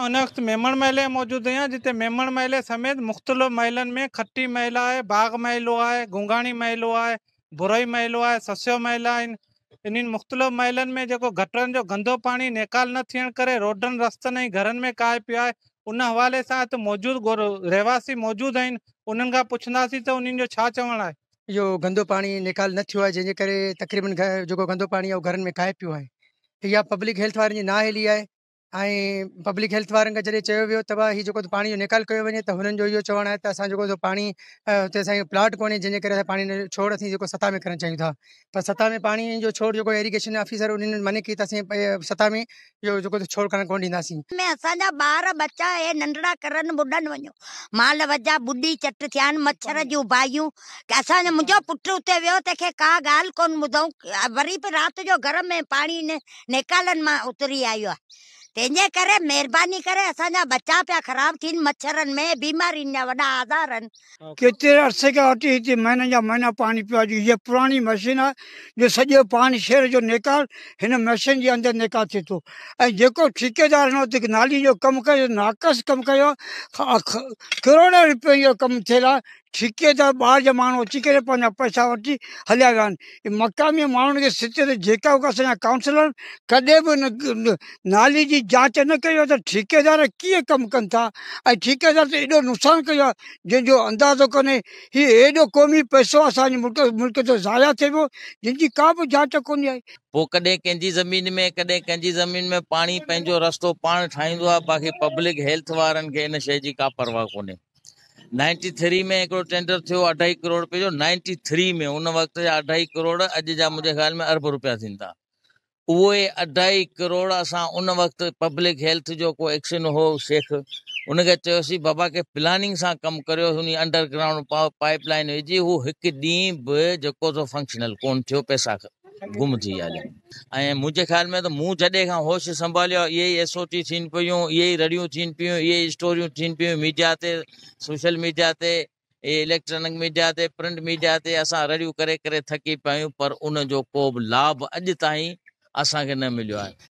उन हुन वक़्तु मेमण महल मौजूदु आहियां जिते मेमण महल समेत मुख़्तलिफ़ महलनि में खट्टी महल आहे बाग महलो आहे गुंगाणी महलो आहे बुरई महलो आहे ससो महल आहिनि इन्हनि मुख़्तलिफ़ु महिलनि में जेको गटरनि जो गंदो पाणी नेकाल न थियणु करे रोडनि रस्तनि ऐं घरनि में काए पियो आहे उन हवाले सां हिते मौजूदु रहवासी मौजूदु आहिनि उन्हनि खां पुछंदासीं त उन्हनि जो छा चवणु आहे इहो गंदो पाणी नेकाल न थियो आहे जंहिंजे करे तकरीबनि जेको गंदो पाणी आहे पियो आहे इहा पब्लिक हेल्थ वारनि जी नाहेली आहे ऐं पब्लिक हेल्थ वारनि खे जॾहिं चयो वियो त ही जेको पाणी जो निकाल कयो वञे त हुननि जो इहो चवणु आहे त असां जेको सो पाणी हुते असांजो कोन्हे जंहिंजे करे असां पाणी छोड़ असीं जेको सतह में करणु चाहियूं था पर सतह में पाणी जो छोड़ जेको इरीगेशन ऑफिसर उन्हनि मन की त असीं सतह में इहो जेको छोड़ करणु कोन ॾींदासीं असांजा ॿार बचा हे नंढड़ा करनि ॿुॾनि वञो माल वजा ॿुॾी चट थिया आहिनि मच्छर जूं भाॼियूं असांजो हम्म। मुंहिंजो पुटु हुते वियो तंहिंखे का ॻाल्हि कोन ॿुधऊं वरी बि राति जो घर में पाणी निकालनि मां उतरी आयो आहे तेंजे करे मेहरबानी करे असांजा बच्चा पे ख़राब थी मच्छरन में बीमारी ने वड़ा आधारन आहिनि केतिरे अरसे के वठी थी महीने जा महीना पानी पिया जी ये पुरानी मशीन है जो सजे पानी शेर जो निकाल हिन मशीन जे अंदर निकाल थिए थो ऐं जेको ठेकेदार नो वक़्तु नाली जो कम कयो नाकस कम कयो करोड़ रुपए जो कमु थियल ಸಿಕ್ಕಿದ ಭಾಳ ಜನ ಮಾನವ ಚಿಕ್ಕರೆ ಪಂದ ಪೈಸಾ ಹೊಟ್ಟಿ ಹಲ್ಯಾಗಾನ್ ಈ ಮಕ್ಕಾಮಿ जो काउंसलर कदें भी न, न, नाली जी जांच न कयो त तो ठेकेदार कीअं कम कनि था ठेकेदार तो एॾो नुकसान कयो आहे अंदाज़ो कने हीउ एडो क़ौमी पैसो असांजे मुल्क मुल्क तो ज़ाया थिए जिनकी का भी जांच को आई पोइ ज़मीन में कॾहिं कंहिंजी ज़मीन में पानी पंहिंजो रस्तो पाण ठाहींदो बाक़ी पब्लिक हेल्थ वारनि खे हिन शइ जी का परवाह कोन्हे 93 મે એક ટેન્ડર થયો 2.5 કરોડ પે જો 93 મે ઉન વક્ત 2.5 કરોડ અજ જા મુજે ખ્યાલ મે અરબ રૂપિયા થી તા વો એ 2.5 કરોડ સા ઉન વક્ત પબ્લિક હેલ્થ જો કોઈ એક્શન હો સેખ ઉન કે ચસી બાબા કે પ્લાનિંગ સા કમ કર્યો ની અંડરગ્રાઉન્ડ પાઇપલાઇન હીજી હુ એક દીબ જો કો સો ફંક્શનલ કોન થ્યો પૈસા गुम थी ऐं मुंहिंजे ख़्याल में त मूं जॾहिं खां होश संभालियो इहे ई एसओटी थियनि पियूं इहे ई रड़ियूं थियनि पियूं इहे ई स्टोरियूं थियनि पियूं मीडिया ते सोशल मीडिया ते इहे इलेक्ट्रॉनिक मीडिया ते प्रिंट मीडिया ते असां रड़ियूं करे करे थकी पियूं पर उन को बि लाभ अॼु ताईं असांखे न मिलियो आहे